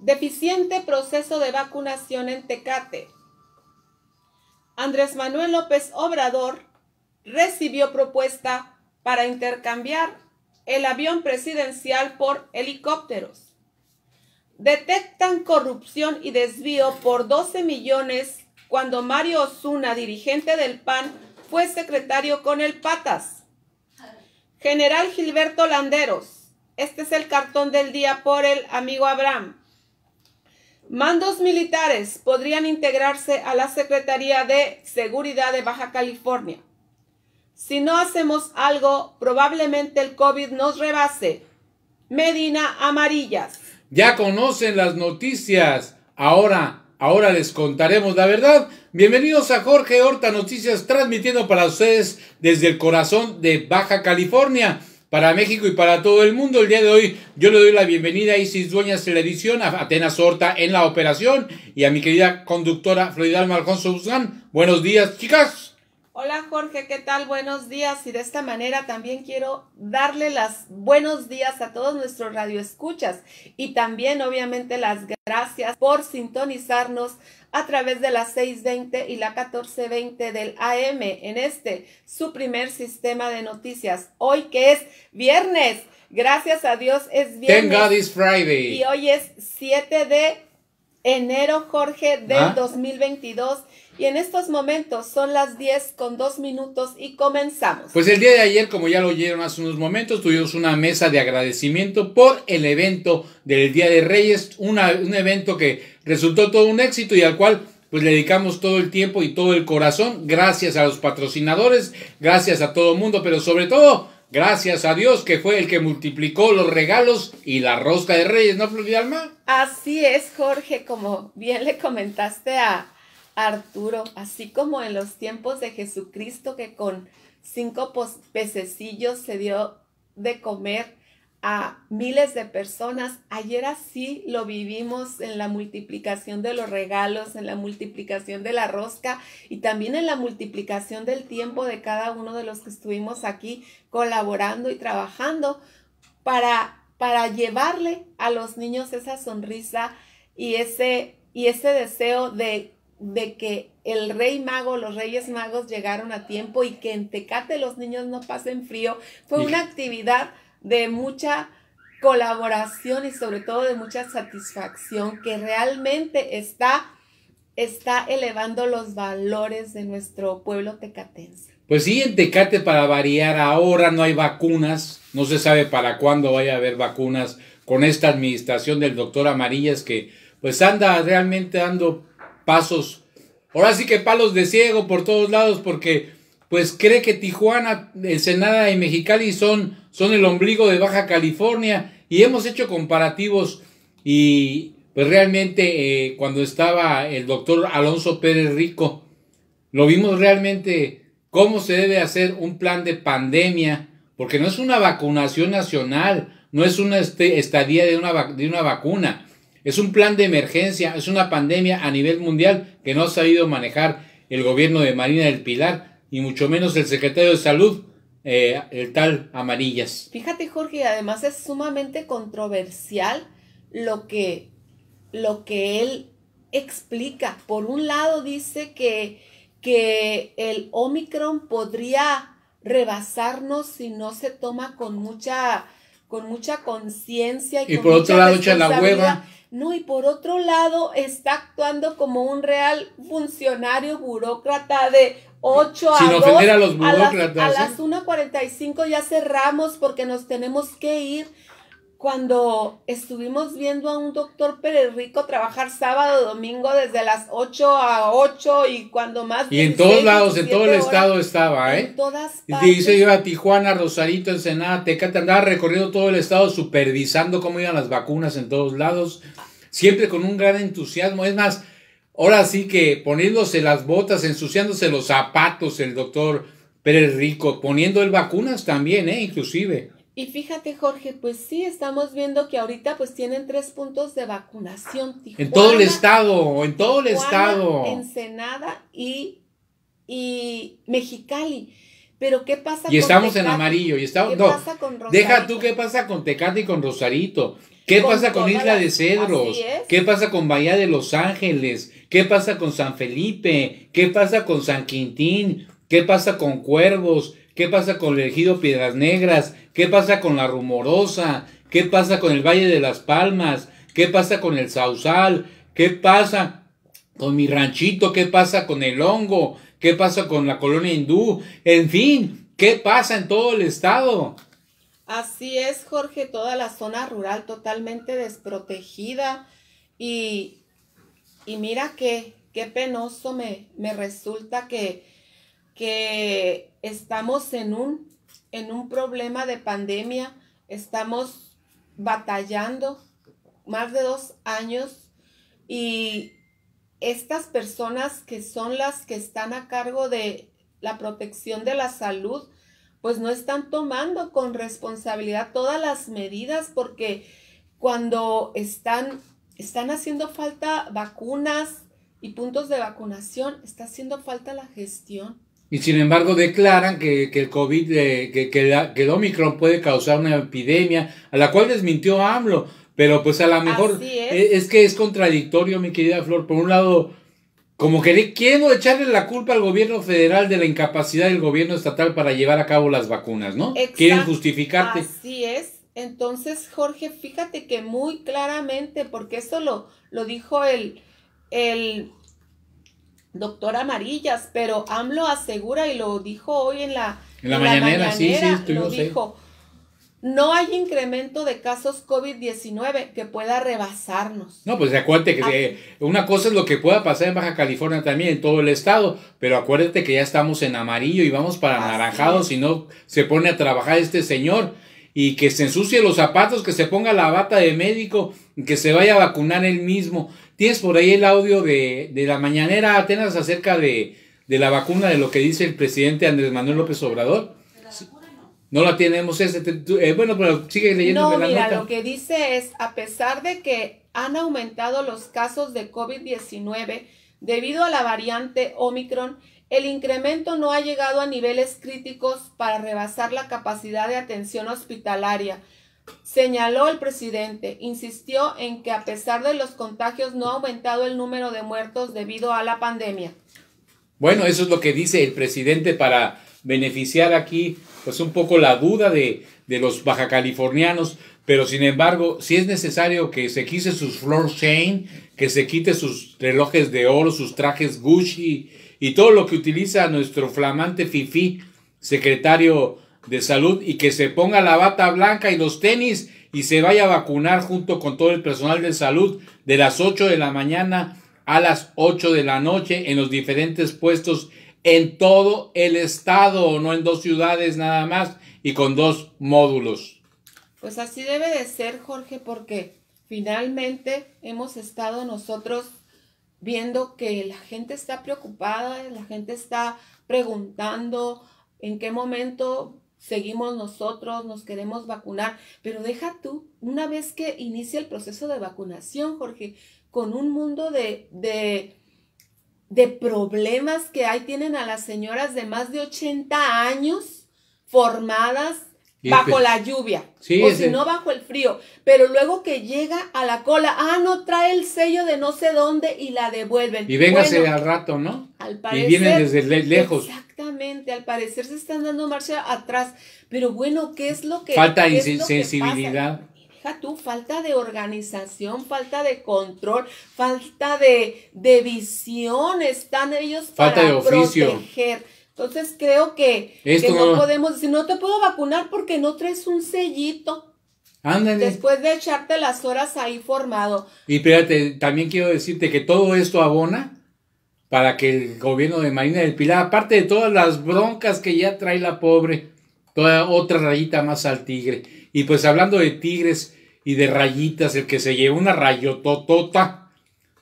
Deficiente proceso de vacunación en Tecate. Andrés Manuel López Obrador recibió propuesta para intercambiar el avión presidencial por helicópteros. Detectan corrupción y desvío por 12 millones cuando Mario Osuna, dirigente del PAN, fue secretario con el Patas. General Gilberto Landeros. Este es el cartón del día por el amigo Abraham. Mandos militares podrían integrarse a la Secretaría de Seguridad de Baja California. Si no hacemos algo, probablemente el COVID nos rebase. Medina Amarillas. Ya conocen las noticias. Ahora, ahora les contaremos la verdad. Bienvenidos a Jorge Horta Noticias, transmitiendo para ustedes desde el corazón de Baja California para México y para todo el mundo. El día de hoy yo le doy la bienvenida a Isis Dueñas de la edición, a Atenas Horta en la operación y a mi querida conductora Floridal Marjón Guzmán. Buenos días, chicas. Hola Jorge, ¿qué tal? Buenos días. Y de esta manera también quiero darle las buenos días a todos nuestros radioescuchas y también obviamente las gracias por sintonizarnos a través de las 620 y la 1420 del AM en este su primer sistema de noticias. Hoy que es viernes, gracias a Dios es viernes. Thank God Friday. Y hoy es 7 de enero, Jorge, del 2022 ah. Y en estos momentos son las 10 con 2 minutos y comenzamos. Pues el día de ayer, como ya lo oyeron hace unos momentos, tuvimos una mesa de agradecimiento por el evento del Día de Reyes, un evento que resultó todo un éxito y al cual pues le dedicamos todo el tiempo y todo el corazón, gracias a los patrocinadores, gracias a todo el mundo, pero sobre todo Gracias a Dios que fue el que multiplicó los regalos y la rosca de reyes, ¿no, Alma? Así es, Jorge, como bien le comentaste a, Arturo, así como en los tiempos de Jesucristo que con cinco pececillos se dio de comer a miles de personas. Ayer así lo vivimos en la multiplicación de los regalos, en la multiplicación de la rosca y también en la multiplicación del tiempo de cada uno de los que estuvimos aquí colaborando y trabajando para, para llevarle a los niños esa sonrisa y ese, y ese deseo de de que el rey mago, los reyes magos llegaron a tiempo y que en Tecate los niños no pasen frío. Fue una actividad de mucha colaboración y sobre todo de mucha satisfacción que realmente está, está elevando los valores de nuestro pueblo tecatense. Pues sí, en Tecate para variar, ahora no hay vacunas, no se sabe para cuándo vaya a haber vacunas con esta administración del doctor Amarillas que pues anda realmente dando pasos, ahora sí que palos de ciego por todos lados, porque pues cree que Tijuana, Ensenada y Mexicali son, son el ombligo de Baja California y hemos hecho comparativos y pues realmente eh, cuando estaba el doctor Alonso Pérez Rico, lo vimos realmente cómo se debe hacer un plan de pandemia, porque no es una vacunación nacional, no es una este, estadía de una, de una vacuna, es un plan de emergencia, es una pandemia a nivel mundial que no ha sabido manejar el gobierno de Marina del Pilar y mucho menos el secretario de Salud, eh, el tal Amarillas. Fíjate Jorge, además es sumamente controversial lo que, lo que él explica. Por un lado dice que, que el Omicron podría rebasarnos si no se toma con mucha con mucha conciencia y, por otro lado echa la hueva. No, y por otro lado está actuando como un real funcionario burócrata de 8 Sin a A, los burócratas, las, a ¿eh? las 1.45 ya cerramos porque nos tenemos que ir cuando estuvimos viendo a un doctor Pérez Rico trabajar sábado, domingo desde las 8 a 8 y cuando más... Y en todos lados, en todo el estado estaba, ¿eh? En todas partes. Dice yo a Tijuana, Rosarito, Ensenada, Tecate, andaba recorriendo todo el estado supervisando cómo iban las vacunas en todos lados, siempre con un gran entusiasmo. Es más, ahora sí que poniéndose las botas, ensuciándose los zapatos el doctor Pérez Rico, poniendo el vacunas también, ¿eh? Inclusive. Y fíjate, Jorge, pues sí, estamos viendo que ahorita pues tienen tres puntos de vacunación. en todo el estado, en todo el estado. Ensenada y, y Mexicali. Pero ¿qué pasa y estamos en amarillo. Y estamos, ¿Qué Deja tú qué pasa con Tecate y con Rosarito. ¿Qué pasa con Isla de Cedros? ¿Qué pasa con Bahía de Los Ángeles? ¿Qué pasa con San Felipe? ¿Qué pasa con San Quintín? ¿Qué pasa con Cuervos? ¿Qué pasa con el ejido Piedras Negras? ¿Qué pasa con la Rumorosa? ¿Qué pasa con el Valle de las Palmas? ¿Qué pasa con el Sausal? ¿Qué pasa con mi ranchito? ¿Qué pasa con el hongo? ¿Qué pasa con la colonia hindú? En fin, ¿qué pasa en todo el estado? Así es, Jorge, toda la zona rural totalmente desprotegida y, y mira qué qué penoso me, me resulta que que estamos en un, en un problema de pandemia, estamos batallando más de dos años y estas personas que son las que están a cargo de la protección de la salud, pues no están tomando con responsabilidad todas las medidas porque cuando están, están haciendo falta vacunas y puntos de vacunación, está haciendo falta la gestión y sin embargo declaran que, el COVID, que, que, el Omicron puede causar una epidemia, a la cual desmintió AMLO, pero pues a lo mejor e, es. que es contradictorio, mi querida Flor, por un lado, como que quiero echarle la culpa al gobierno federal de la incapacidad del gobierno estatal para llevar a cabo las vacunas, ¿no? Exacto. Quieren justificarte. Así es. Entonces, Jorge, fíjate que muy claramente, porque eso lo, lo dijo el, el Doctor Amarillas, pero AMLO asegura y lo dijo hoy en la, en la, mañanera, lo dijo. No hay incremento de casos COVID-19 que pueda rebasarnos. No, pues acuérdate que ah. una cosa es lo que pueda pasar en Baja California también, en todo el estado, pero acuérdate que ya estamos en amarillo y vamos para naranjado si no se pone a trabajar este señor y que se ensucie los zapatos, que se ponga la bata de médico, que se vaya a vacunar él mismo. Tienes por ahí el audio de, la mañanera Atenas acerca de, la vacuna, de lo que dice el presidente Andrés Manuel López Obrador. no. la tenemos ese. Eh, bueno, pero sigue leyendo. No, mira, lo que dice es, a pesar de que han aumentado los casos de COVID-19 debido a la variante Omicron, el incremento no ha llegado a niveles críticos para rebasar la capacidad de atención hospitalaria Señaló el presidente, insistió en que a pesar de los contagios no ha aumentado el número de muertos debido a la pandemia. Bueno, eso es lo que dice el presidente para beneficiar aquí pues un poco la duda de, de los bajacalifornianos, pero sin embargo, si es necesario que se quise sus floor chain, que se quite sus relojes de oro, sus trajes Gucci y todo lo que utiliza nuestro flamante Fifi, secretario de salud y que se ponga la bata blanca y los tenis y se vaya a vacunar junto con todo el personal de salud de las 8 de la mañana a las 8 de la noche en los diferentes puestos en todo el estado, no en dos ciudades nada más y con dos módulos. Pues así debe de ser, Jorge, porque finalmente hemos estado nosotros viendo que la gente está preocupada, la gente está preguntando en qué momento seguimos nosotros, nos queremos vacunar, pero deja tú, una vez que inicia el proceso de vacunación, Jorge, con un mundo de, de, de problemas que hay, tienen a las señoras de más de 80 años formadas bajo la lluvia o si no bajo el frío, pero luego que llega a la cola, ah, no trae el sello de no sé dónde y la devuelven. Y véngase al rato, ¿no? y vienen desde lejos. Exactamente, al parecer se están dando marcha atrás, pero bueno, ¿qué es lo que falta de sensibilidad? tú, falta de organización, falta de control, falta de, visión, están ellos falta para de oficio. proteger entonces creo que, no podemos decir, no te puedo vacunar porque no traes un sellito. Ándale. Después de echarte las horas ahí formado. Y fíjate, también quiero decirte que todo esto abona para que el gobierno de Marina del Pilar, aparte de todas las broncas que ya trae la pobre, toda otra rayita más al tigre. Y pues hablando de tigres y de rayitas, el que se llevó una rayototota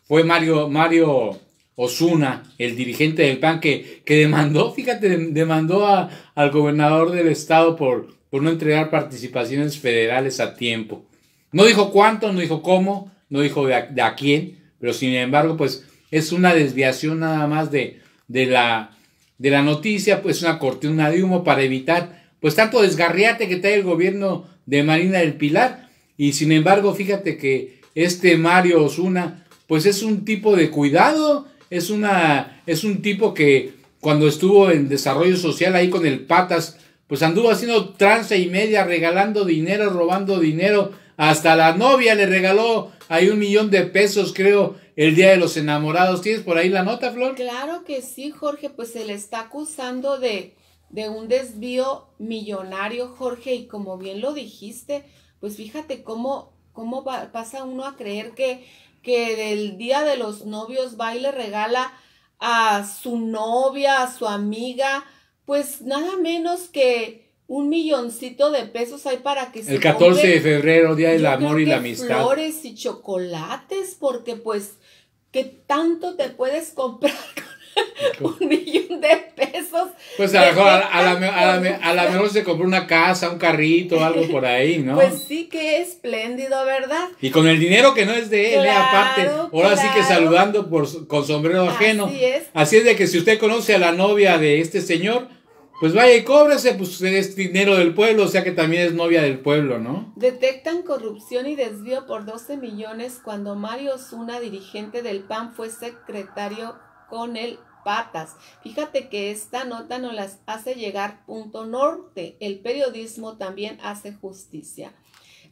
fue Mario, Mario Osuna, el dirigente del PAN, que, que demandó, fíjate, demandó al gobernador del estado por, por no entregar participaciones federales a tiempo. No dijo cuánto, no dijo cómo, no dijo de a, quién, pero sin embargo, pues es una desviación nada más de, de, la, de la noticia, pues una cortina de humo para evitar pues tanto desgarriate que trae el gobierno de Marina del Pilar. Y sin embargo, fíjate que este Mario Osuna, pues es un tipo de cuidado, es, una, es un tipo que cuando estuvo en desarrollo social ahí con el Patas, pues anduvo haciendo trance y media, regalando dinero, robando dinero. Hasta la novia le regaló ahí un millón de pesos, creo, el Día de los Enamorados. ¿Tienes por ahí la nota, Flor? Claro que sí, Jorge, pues se le está acusando de, de un desvío millonario, Jorge, y como bien lo dijiste, pues fíjate cómo, cómo pasa uno a creer que que del día de los novios va y le regala a su novia, a su amiga, pues nada menos que un milloncito de pesos hay para que el se El 14 de febrero, Día del Amor y la Amistad. Flores y chocolates, porque pues, ¿qué tanto te puedes comprar con un millón de pesos. Pues a lo mejor a la mejor se compró una casa, un carrito, algo por ahí, ¿no? Pues sí, que espléndido, ¿verdad? Y con el dinero que no es de él, ¿eh? aparte. Ahora sí que saludando por, con sombrero ajeno. Así es. Así es de que si usted conoce a la novia de este señor, pues vaya y cóbrese, pues es dinero del pueblo, o sea que también es novia del pueblo, ¿no? Detectan corrupción y desvío por 12 millones cuando Mario Zuna, dirigente del PAN, fue secretario con el patas. Fíjate que esta nota nos las hace llegar punto norte. El periodismo también hace justicia.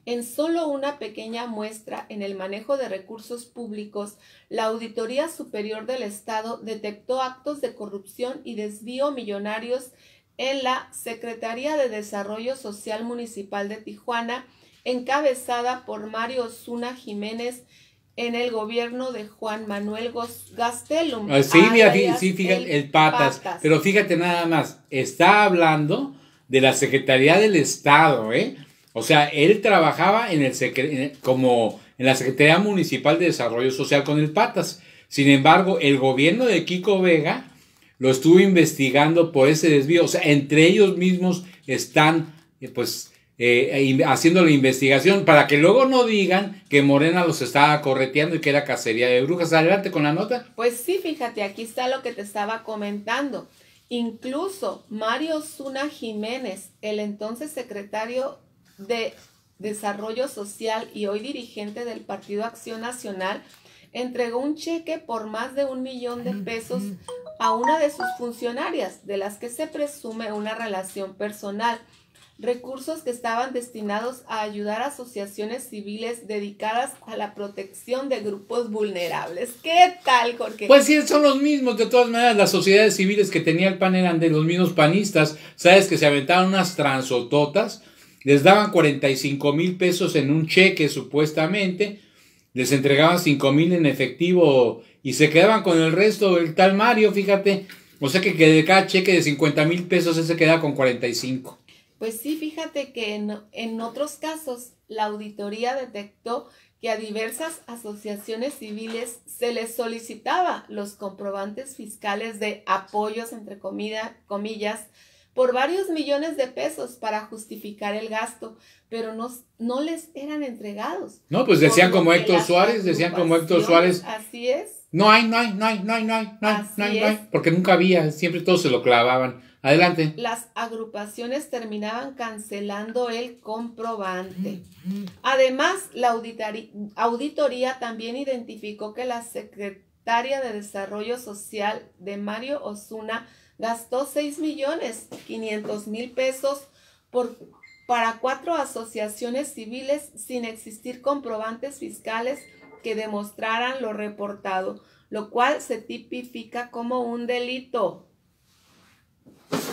En solo una pequeña muestra en el manejo de recursos públicos, la Auditoría Superior del Estado detectó actos de corrupción y desvío millonarios en la Secretaría de Desarrollo Social Municipal de Tijuana, encabezada por Mario Zuna Jiménez en el gobierno de Juan Manuel Gastelum. Ah, sí, fíjate, el patas, Pero fíjate nada más, está hablando de la Secretaría del Estado, ¿eh? O sea, él trabajaba en el, como en la Secretaría Municipal de Desarrollo Social con el Patas. Sin embargo, el gobierno de Kiko Vega lo estuvo investigando por ese desvío. O sea, entre ellos mismos están, eh, pues, eh, haciendo la investigación para que luego no digan que Morena los estaba correteando y que era cacería de brujas. Adelante con la nota. Pues sí, fíjate, aquí está lo que te estaba comentando. Incluso Mario Zuna Jiménez, el entonces secretario de Desarrollo Social y hoy dirigente del Partido Acción Nacional, entregó un cheque por más de un millón de pesos a una de sus funcionarias, de las que se presume una relación personal recursos que estaban destinados a ayudar a asociaciones civiles dedicadas a la protección de grupos vulnerables. ¿Qué tal, Jorge? Pues sí, son los mismos, de todas maneras, las sociedades civiles que tenía el PAN eran de los mismos panistas, sabes que se aventaban unas transototas, les daban 45 mil pesos en un cheque supuestamente, les entregaban 5 mil en efectivo y se quedaban con el resto, del tal Mario, fíjate, o sea que, que de cada cheque de 50 mil pesos, ese queda con 45. Pues sí, fíjate que en, otros casos la auditoría detectó que a diversas asociaciones civiles se les solicitaba los comprobantes fiscales de apoyos, entre comida, comillas, por varios millones de pesos para justificar el gasto, pero no, no les eran entregados. No, pues decían como Héctor Suárez, decían como Héctor Suárez. Así es. No hay, no hay, no hay, no hay, no hay, no hay, no hay, no hay, porque nunca había, siempre todos se lo clavaban. Adelante. Las agrupaciones terminaban cancelando el comprobante. Además, la auditoría también identificó que la secretaria de Desarrollo Social de Mario Osuna gastó 6 millones 500 mil pesos por, para cuatro asociaciones civiles sin existir comprobantes fiscales que demostraran lo reportado, lo cual se tipifica como un delito.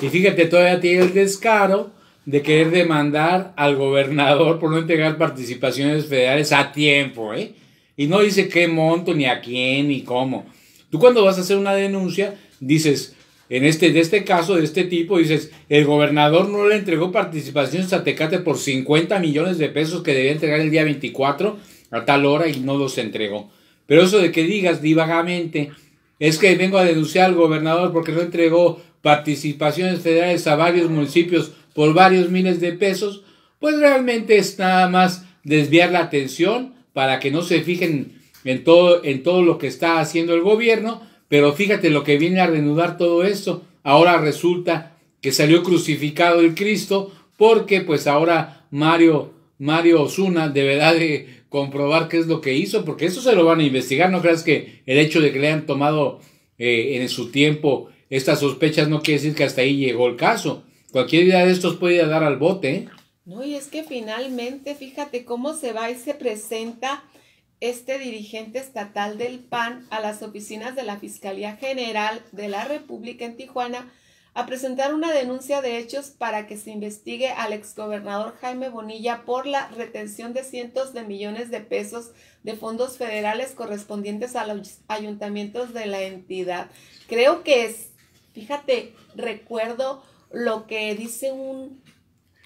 Y fíjate, todavía tiene el descaro de querer demandar al gobernador por no entregar participaciones federales a tiempo, ¿eh? Y no dice qué monto, ni a quién, ni cómo. Tú cuando vas a hacer una denuncia, dices, en este, de este caso, de este tipo, dices, el gobernador no le entregó participaciones a Tecate por 50 millones de pesos que debía entregar el día 24 a tal hora y no los entregó. Pero eso de que digas divagamente, es que vengo a denunciar al gobernador porque no entregó participaciones federales a varios municipios por varios miles de pesos, pues realmente es nada más desviar la atención para que no se fijen en todo, en todo lo que está haciendo el gobierno, pero fíjate lo que viene a reanudar todo esto. Ahora resulta que salió crucificado el Cristo porque pues ahora Mario, Mario Osuna deberá de comprobar qué es lo que hizo porque eso se lo van a investigar. No creas que el hecho de que le hayan tomado eh, en su tiempo estas sospechas no quiere decir que hasta ahí llegó el caso. Cualquier idea de estos puede dar al bote. ¿eh? No, y es que finalmente, fíjate cómo se va y se presenta este dirigente estatal del PAN a las oficinas de la Fiscalía General de la República en Tijuana a presentar una denuncia de hechos para que se investigue al exgobernador Jaime Bonilla por la retención de cientos de millones de pesos de fondos federales correspondientes a los ayuntamientos de la entidad. Creo que es, fíjate, recuerdo lo que dice un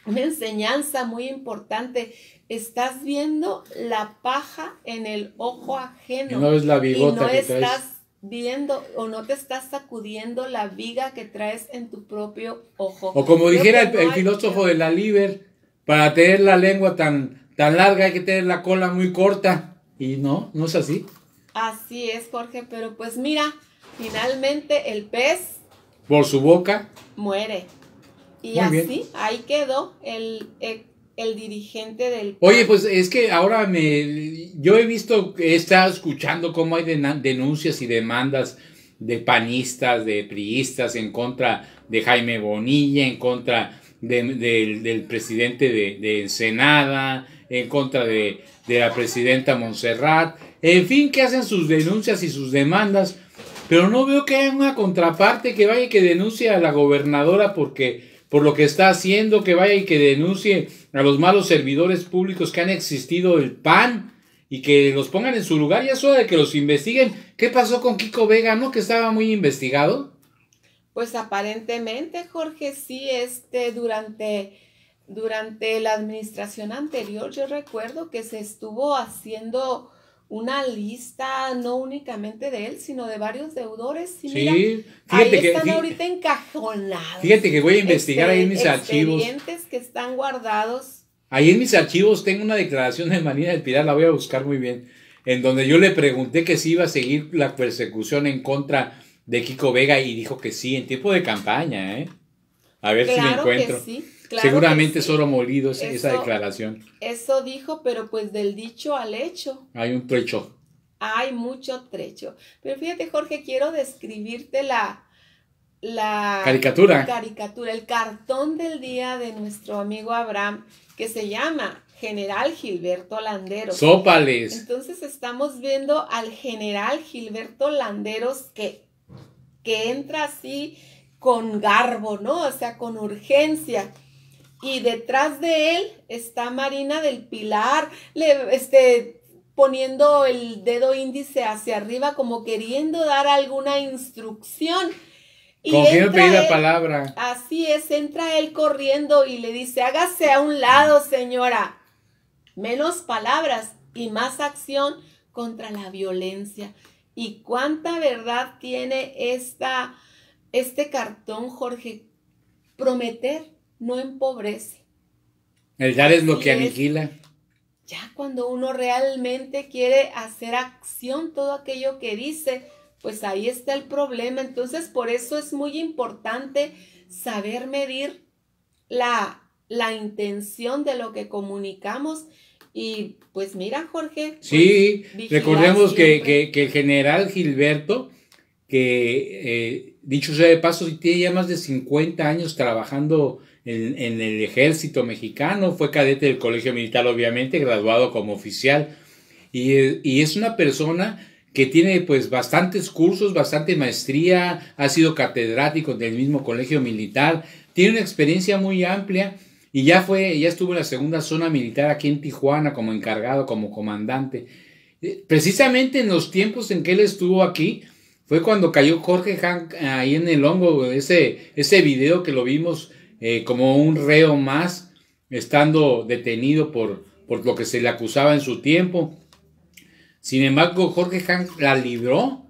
una enseñanza muy importante. Estás viendo la paja en el ojo ajeno. Y no es la bigota no estás viendo o no te estás sacudiendo la viga que traes en tu propio ojo. O como dijera el, filósofo de la Liber, para tener la lengua tan, tan larga hay que tener la cola muy corta. Y no, no es así. Así es, Jorge, pero pues mira, finalmente el pez... Por su boca. Muere. Y así, ahí quedó el, e, dirigente del... Oye, pues es que ahora me... Yo he visto, he estado escuchando cómo hay denuncias y demandas de panistas, de priistas en contra de Jaime Bonilla, en contra del, presidente de, de, en contra de, de la presidenta Montserrat, en fin, que hacen sus denuncias y sus demandas, pero no veo que haya una contraparte que vaya y que denuncie a la gobernadora porque por lo que está haciendo, que vaya y que denuncie a los malos servidores públicos que han existido el PAN y que los pongan en su lugar. y eso de que los investiguen. ¿Qué pasó con Kiko Vega, no? Que estaba muy investigado. Pues aparentemente, Jorge, sí, este, durante, durante la administración anterior, yo recuerdo que se estuvo haciendo una lista no únicamente de él, sino de varios deudores. Y sí, fíjate que, están ahorita encajonados. Fíjate que voy a investigar ahí en mis archivos. que están guardados. Ahí en mis archivos tengo una declaración de Marina del Pilar, la voy a buscar muy bien, en donde yo le pregunté que si iba a seguir la persecución en contra de Kiko Vega y dijo que sí, en tiempo de campaña, ¿eh? A ver si me encuentro. Que sí. Seguramente solo molido esa declaración. Eso dijo, pero pues del dicho al hecho. Hay un trecho. Hay mucho trecho. Pero fíjate, Jorge, quiero describirte la, caricatura. caricatura, el cartón del día de nuestro amigo Abraham, que se llama General Gilberto Landeros. Sópales. Entonces estamos viendo al general Gilberto Landeros que, que entra así con garbo, ¿no? O sea, con urgencia y detrás de él está Marina del Pilar, le, este, poniendo el dedo índice hacia arriba como queriendo dar alguna instrucción. Y Confío la palabra. Así es, entra él corriendo y le dice, hágase a un lado, señora. Menos palabras y más acción contra la violencia. ¿Y cuánta verdad tiene esta, este cartón, Jorge? Prometer no empobrece. El dar es lo que aniquila. Ya cuando uno realmente quiere hacer acción todo aquello que dice, pues ahí está el problema. Entonces, por eso es muy importante saber medir la, intención de lo que comunicamos. Y pues mira, Jorge. Sí, recordemos que, el general Gilberto, que eh, dicho sea de paso, tiene ya más de 50 años trabajando en, el ejército mexicano, fue cadete del Colegio Militar, obviamente, graduado como oficial. Y, es una persona que tiene pues bastantes cursos, bastante maestría, ha sido catedrático del mismo colegio militar, tiene una experiencia muy amplia y ya fue, ya estuvo en la segunda zona militar aquí en Tijuana como encargado, como comandante. Eh, precisamente en los tiempos en que él estuvo aquí, fue cuando cayó Jorge Hank ahí en el hongo, ese, ese video que lo vimos eh, como un reo más, estando detenido por, por lo que se le acusaba en su tiempo. Sin embargo, Jorge Hahn la libró,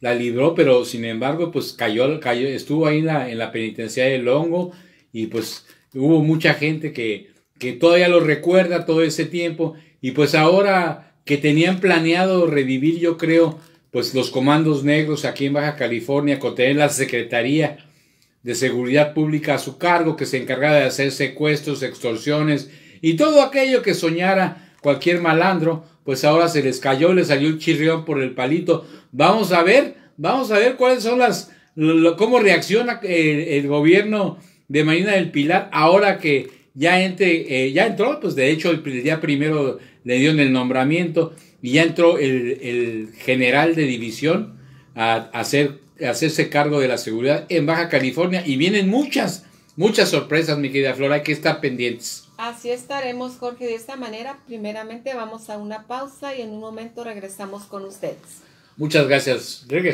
la libró, pero sin embargo, pues cayó, cayó estuvo ahí en la, en la penitenciaria de Longo, y pues hubo mucha gente que, que todavía lo recuerda todo ese tiempo y pues ahora que tenían planeado revivir, yo creo, pues los comandos negros aquí en Baja California, con tener la secretaría de Seguridad Pública a su cargo que se encargaba de hacer secuestros, extorsiones y todo aquello que soñara cualquier malandro, pues ahora se les cayó, les salió un chirrión por el palito. Vamos a ver, vamos a ver cuáles son las, cómo reacciona eh, el, gobierno de Marina del Pilar ahora que ya, entre, eh, ya entró, pues de hecho el, día primero le dieron el nombramiento y ya entró el, general de división a, hacer hacerse cargo de la seguridad en Baja California y vienen muchas, muchas sorpresas, mi querida Flora, hay que estar pendientes. Así estaremos, Jorge, de esta manera. Primeramente vamos a una pausa y en un momento regresamos con ustedes. Muchas gracias.